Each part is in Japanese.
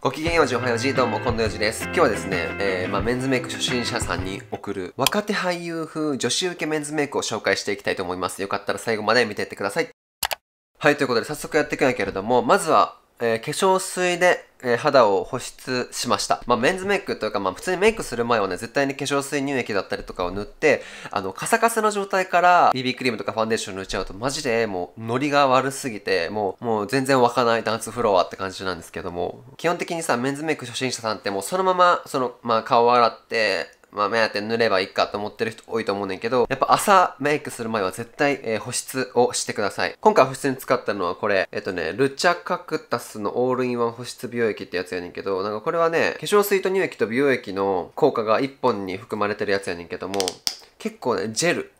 ごきげんようじおはようじどうも近藤よじです今日はですね、えーまあ、メンズメイク初心者さんに送る若手俳優風女子受けメンズメイクを紹介していきたいと思いますよかったら最後まで見ていってくださいはいということで早速やっていくんやけれどもまずは、えー、化粧水でえー、肌を保湿しました。まあ、メンズメイクというか、まあ、普通にメイクする前はね、絶対に化粧水乳液だったりとかを塗って、あの、カサカサの状態から BB クリームとかファンデーション塗っちゃうと、マジでもう、ノリが悪すぎて、もう、もう全然湧かないダンスフロアって感じなんですけども、基本的にさ、メンズメイク初心者さんってもうそのまま、その、まあ、顔を洗って、まあ、目当て塗ればいいかと思ってる人多いと思うねんけど、やっぱ朝メイクする前は絶対、えー、保湿をしてください。今回保湿に使ったのはこれ、えっとね、ルチャカクタスのオールインワン保湿美容液ってやつやねんけど、なんかこれはね、化粧水と乳液と美容液の効果が1本に含まれてるやつやねんけども、結構ね、ジェル、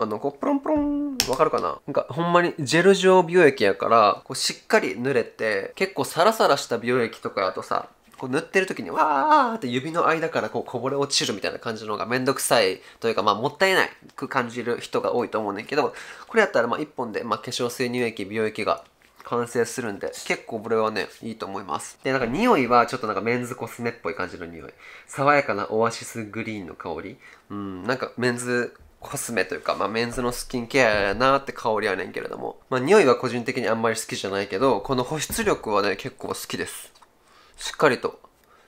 あの、こう、プロンプロン、わかるかななんか、ほんまにジェル状美容液やから、こう、しっかり濡れて、結構サラサラした美容液とかやとさ、こう塗ってる時にわーって指の間からこうこぼれ落ちるみたいな感じの方がめんどくさいというかまあもったいないく感じる人が多いと思うねんけどこれやったらまあ1本でまあ化粧水乳液美容液が完成するんで、結構これはね、いいと思います。で、なんか匂いはちょっとなんかメンズコスメっぽい感じの匂い。爽やかなオアシスグリーンの香り。うん、なんかメンズコスメというか、まあ、メンズのスキンケアやなって香りはねんけれども。まあ、匂いは個人的にあんまり好きじゃないけど、この保湿力はね、結構好きです。しっかりと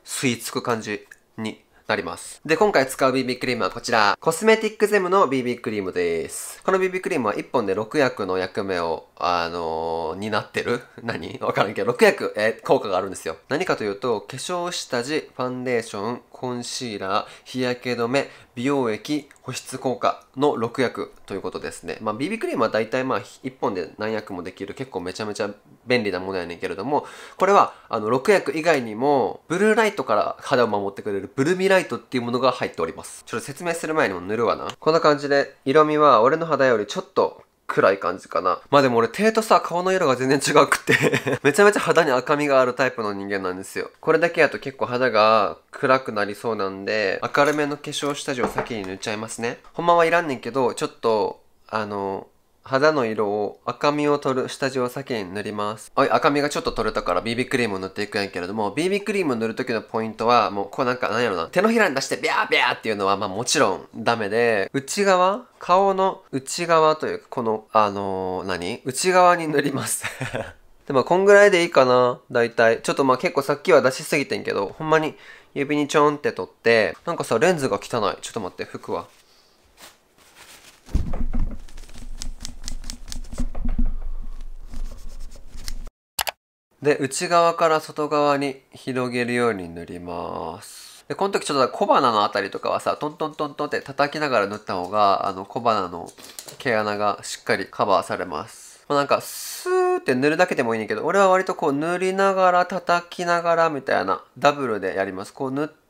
吸い付く感じになります。で、今回使う BB クリームはこちら、コスメティックゼムの BB クリームです。この BB クリームは1本で6役の役目をあのー、になってる 何わからんけど、6役、えー、効果があるんですよ。何かというと、化粧下地、ファンデーション、コンシーラー、日焼け止め、美容液、保湿効果の6役ということですね。まあ、BB クリームは大体まあ、1本で何役もできる、結構めちゃめちゃ便利なものやねんけれども、これは、あの、6役以外にも、ブルーライトから肌を守ってくれるブルミライトっていうものが入っております。ちょっと説明する前にも塗るわな。こんな感じで、色味は俺の肌よりちょっと暗い感じかな。まあでも俺手とさ、顔の色が全然違くて めちゃめちゃ肌に赤みがあるタイプの人間なんですよ。これだけやと結構肌が暗くなりそうなんで、明るめの化粧下地を先に塗っちゃいますね。ほんまはいらんねんけど、ちょっと、あの、肌の色を赤みを取る下地を先に塗ります。はい、赤みがちょっと取れたから BB クリームを塗っていくんやけれども、BB クリームを塗る時のポイントは、もうこうなんかなんやろな、手のひらに出してビャービャーっていうのはまあもちろんダメで、内側顔の内側というか、この、あのー、何内側に塗ります でも、こんぐらいでいいかな大体。ちょっとまあ結構さっきは出しすぎてんけど、ほんまに指にちょんって取って、なんかさ、レンズが汚い。ちょっと待って、服は。で内側から外側に広げるように塗りますでこの時ちょっと小鼻の辺りとかはさトントントントンって叩きながら塗った方があの小鼻の毛穴がしっかりカバーされますまあ、なんかスーって塗るだけでもいいんだけど俺は割とこう塗りながら叩きながらみたいなダブルでやりますこう塗って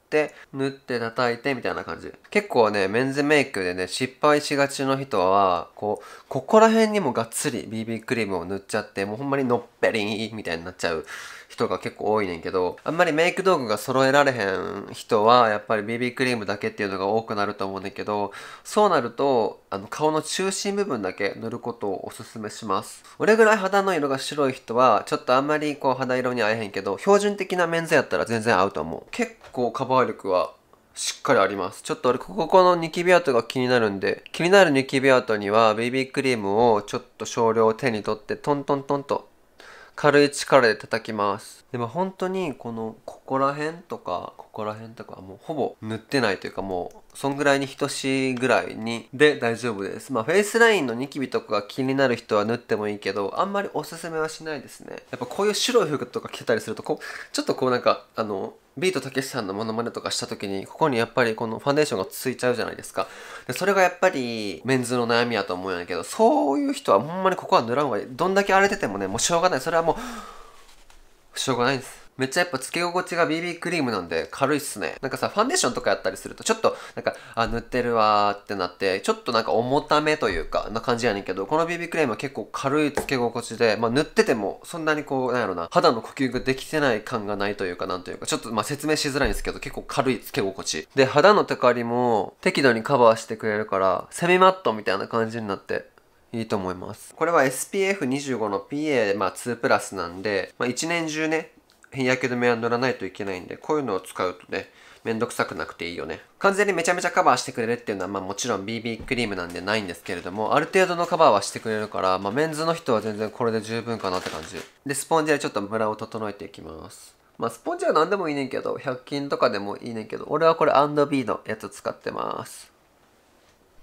塗って叩いてみたいな感じ。結構ね、メンズメイクでね、失敗しがちの人は、こう、ここら辺にもがっつり BB クリームを塗っちゃって、もうほんまにのっぺりみたいになっちゃう人が結構多いねんけど、あんまりメイク道具が揃えられへん人は、やっぱり BB クリームだけっていうのが多くなると思うねんけど、そうなると、あの、顔の中心部分だけ塗ることをおすすめします。俺ぐらい肌の色が白い人は、ちょっとあんまりこう肌色に合えへんけど、標準的なメンズやったら全然合うと思う。結構カバー力はしっかりあります。ちょっと俺、ここのニキビ跡が気になるんで、気になるニキビ跡には、ベビークリームをちょっと少量手に取って、トントントンと、軽い力で叩きます。でも本当に、この、ここら辺とか、ここら辺とか、もうほぼ塗ってないというか、もう、そんぐらいに等しいぐらいにで大丈夫です。まあフェイスラインのニキビとかが気になる人は塗ってもいいけど、あんまりおすすめはしないですね。やっぱこういう白い服とか着てたりするとこう、ちょっとこうなんか、あの、ビートたけしさんのモノマネとかした時に、ここにやっぱりこのファンデーションがついちゃうじゃないですか。で、それがやっぱりメンズの悩みやと思うんやけど、そういう人はほんまにここは塗らん方がいい。どんだけ荒れててもね、もうしょうがない。それはもう、しょうがないです。めっちゃやっぱつけ心地が BB クリームなんで軽いっすね。なんかさ、ファンデーションとかやったりすると、ちょっとなんか、あ、塗ってるわーってなって、ちょっとなんか重ためというか、な感じやねんけど、この BB クリームは結構軽いつけ心地で、まあ塗っててもそんなにこう、なんやろな、肌の呼吸ができてない感がないというか、なんというか、ちょっとまあ説明しづらいんですけど、結構軽いつけ心地。で、肌のテカリも適度にカバーしてくれるから、セミマットみたいな感じになって、いいと思います。これは SPF25 の PA2+、まあ、なんで、まあ、1年中ね、日焼け止めは塗らないといけないんで、こういうのを使うとね、めんどくさくなくていいよね。完全にめちゃめちゃカバーしてくれるっていうのは、まあもちろん BB クリームなんでないんですけれども、ある程度のカバーはしてくれるから、まあメンズの人は全然これで十分かなって感じ。で、スポンジでちょっとムラを整えていきます。まあスポンジは何でもいいねんけど、100均とかでもいいねんけど、俺はこれ &B のやつ使ってます。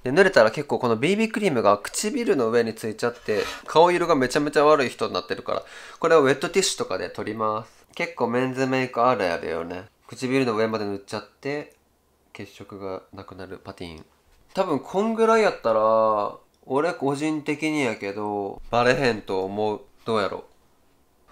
で濡れたら結構この BB クリームが唇の上についちゃって顔色がめちゃめちゃ悪い人になってるからこれをウェットティッシュとかで取ります結構メンズメイクあるやるよね唇の上まで塗っちゃって血色がなくなるパティン多分こんぐらいやったら俺個人的にやけどバレへんと思うどうやろ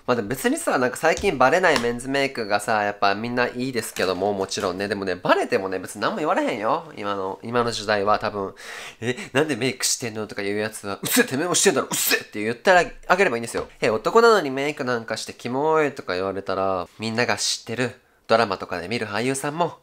まあでも別にさ、なんか最近バレないメンズメイクがさ、やっぱみんないいですけども、もちろんね。でもね、バレてもね、別に何も言われへんよ。今の、今の時代は多分、え、なんでメイクしてんのとか言うやつは、うっせてめえもしてんだろうっせって言ったらあげればいいんですよ。え、男なのにメイクなんかしてキモいとか言われたら、みんなが知ってるドラマとかで見る俳優さんも、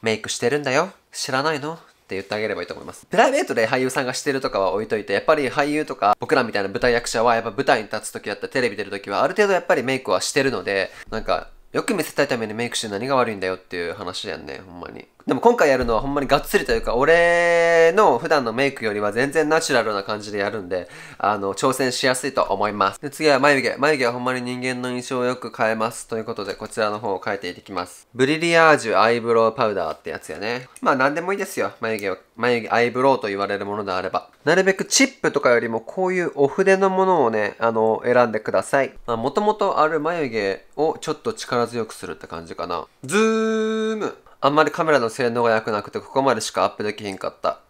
メイクしてるんだよ。知らないのって言ってあげればいいと思います。プライベートで俳優さんがしてるとかは置いといて、やっぱり俳優とか僕らみたいな舞台役者はやっぱ舞台に立つ時だったりテレビ出る時はある程度やっぱりメイクはしてるので、なんかよく見せたいためにメイクして何が悪いんだよっていう話やんね、ほんまに。でも今回やるのはほんまにがっつりというか、俺の普段のメイクよりは全然ナチュラルな感じでやるんで、あの、挑戦しやすいと思います。で、次は眉毛。眉毛はほんまに人間の印象をよく変えます。ということで、こちらの方を変えていきます。ブリリアージュアイブロウパウダーってやつやね。まあ何でもいいですよ。眉毛を、眉毛、アイブロウと言われるものであれば。なるべくチップとかよりもこういうお筆のものをね、あの、選んでください。まあもともとある眉毛をちょっと力強くするって感じかな。ズームあんまりカメラの性能が良くなくてここまでしかアップできひんかった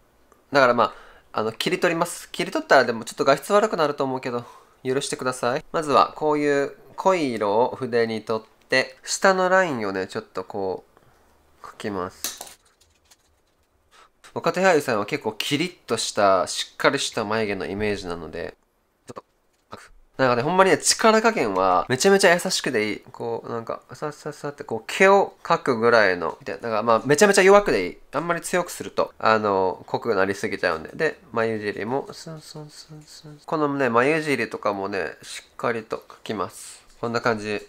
だからまああの切り取ります切り取ったらでもちょっと画質悪くなると思うけど許してくださいまずはこういう濃い色を筆に取って下のラインをねちょっとこう描きます若手俳優さんは結構キリッとしたしっかりした眉毛のイメージなのでなんかね、ほんまにね、力加減は、めちゃめちゃ優しくでいい。こう、なんか、さっさっさって、こう、毛を描くぐらいの、みたいな。だから、まあ、めちゃめちゃ弱くでいい。あんまり強くすると、あの、濃くなりすぎちゃうんで。で、眉尻も、スンスンスンスン。このね、眉尻とかもね、しっかりと描きます。こんな感じ。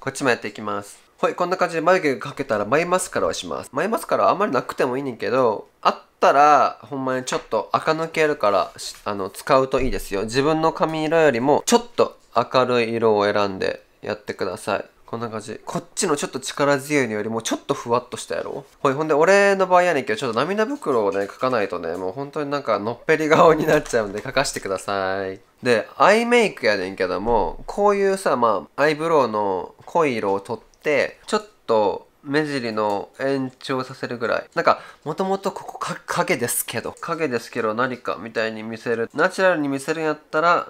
こっちもやっていきます。はい、こんな感じで眉毛かけたら眉マスカラをします。眉マスカラはあんまりなくてもいいねんけど、あったら、ほんまにちょっと垢抜けるから、あの、使うといいですよ。自分の髪色よりも、ちょっと明るい色を選んでやってください。こんな感じ。こっちのちょっと力強いのよりもちょっとふわっとしたやろほい、ほんで俺の場合やねんけど、ちょっと涙袋をね、描かないとね、もう本当になんかのっぺり顔になっちゃうんで描かしてください。で、アイメイクやねんけども、こういうさ、まあ、アイブロウの濃い色をとって、ってちょっと目尻の延長させるぐらいなんかもともとここ影ですけど影ですけど何かみたいに見せるナチュラルに見せるんやったら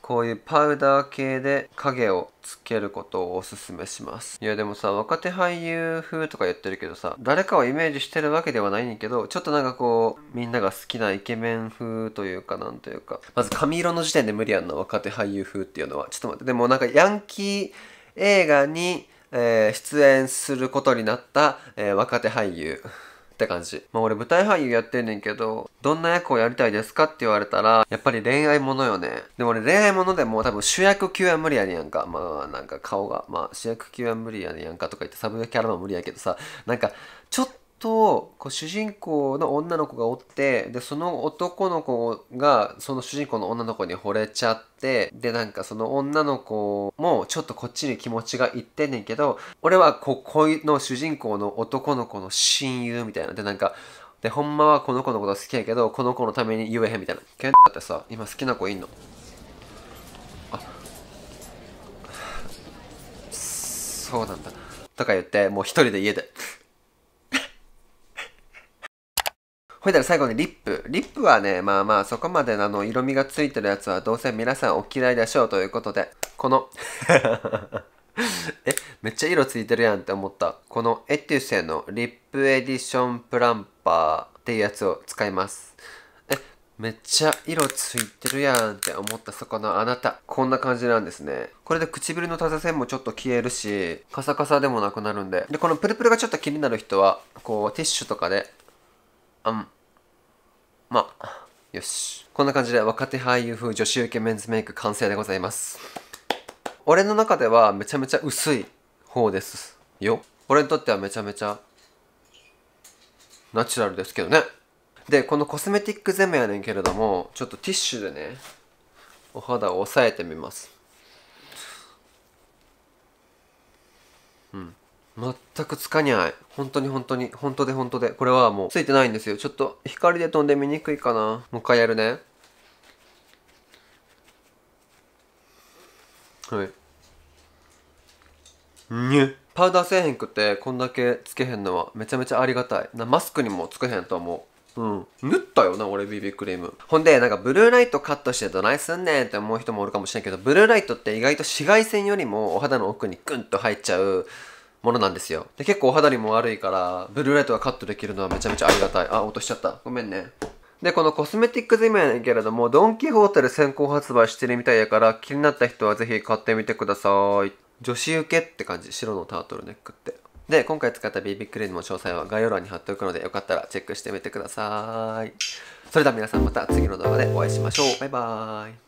こういうパウダー系で影をつけることをおすすめしますいやでもさ若手俳優風とか言ってるけどさ誰かをイメージしてるわけではないんやけどちょっとなんかこうみんなが好きなイケメン風というかなんというかまず髪色の時点で無理やんな若手俳優風っていうのはちょっと待ってでもなんかヤンキー映画にえー、出演することになった、えー、若手俳優 って感じ。まあ俺舞台俳優やってんねんけど、どんな役をやりたいですかって言われたら、やっぱり恋愛ものよね。でも俺恋愛ものでも多分主役級は無理やねんやんか。まあなんか顔が、まあ主役級は無理やねんやんかとか言ってサブキャラも無理やけどさ、なんかちょっとこう主人公の女の子がおってでその男の子がその主人公の女の子に惚れちゃってでなんかその女の子もちょっとこっちに気持ちがいってんねんけど俺はこ恋の主人公の男の子の親友みたいなでなんかでほんまはこの子のこと好きやけどこの子のために言えへんみたいなケンだってさ今好きな子いんのあそうなんだとか言ってもう一人で家でほいたら最後にリップ。リップはね、まあまあそこまでのあの色味がついてるやつはどうせ皆さんお嫌いでしょうということで、この え、めっちゃ色ついてるやんって思った。このエテュセのリップエディションプランパーっていうやつを使います。え、めっちゃ色ついてるやんって思ったそこのあなた。こんな感じなんですね。これで唇のたせ線もちょっと消えるし、カサカサでもなくなるんで。で、このプルプルがちょっと気になる人は、こうティッシュとかで、あん、よし。こんな感じで若手俳優風女子受けメンズメイク完成でございます。俺の中ではめちゃめちゃ薄い方ですよ。俺にとってはめちゃめちゃナチュラルですけどね。で、このコスメティックゼムやねんけれども、ちょっとティッシュでね、お肌を押さえてみます。うん。全くつかにゃい。本当に本当に、本当で本当で。これはもうついてないんですよ。ちょっと光で飛んで見にくいかな。もう一回やるね。はい。にゅパウダーせえへんくってこんだけつけへんのはめちゃめちゃありがたいなマスクにもつけへんと思ううん塗ったよな俺 BB クリームほんでなんかブルーライトカットしてどないすんねんって思う人もおるかもしれんけどブルーライトって意外と紫外線よりもお肌の奥にグンと入っちゃうものなんですよで結構お肌にも悪いからブルーライトがカットできるのはめちゃめちゃありがたいあ落としちゃったごめんねで、このコスメティックゼミやねんけれども、ドン・キホーテで先行発売してるみたいやから、気になった人はぜひ買ってみてください。女子受けって感じ、白のタートルネックって。で、今回使った BB クリームの詳細は概要欄に貼っておくので、よかったらチェックしてみてください。それでは皆さんまた次の動画でお会いしましょう。バイバーイ。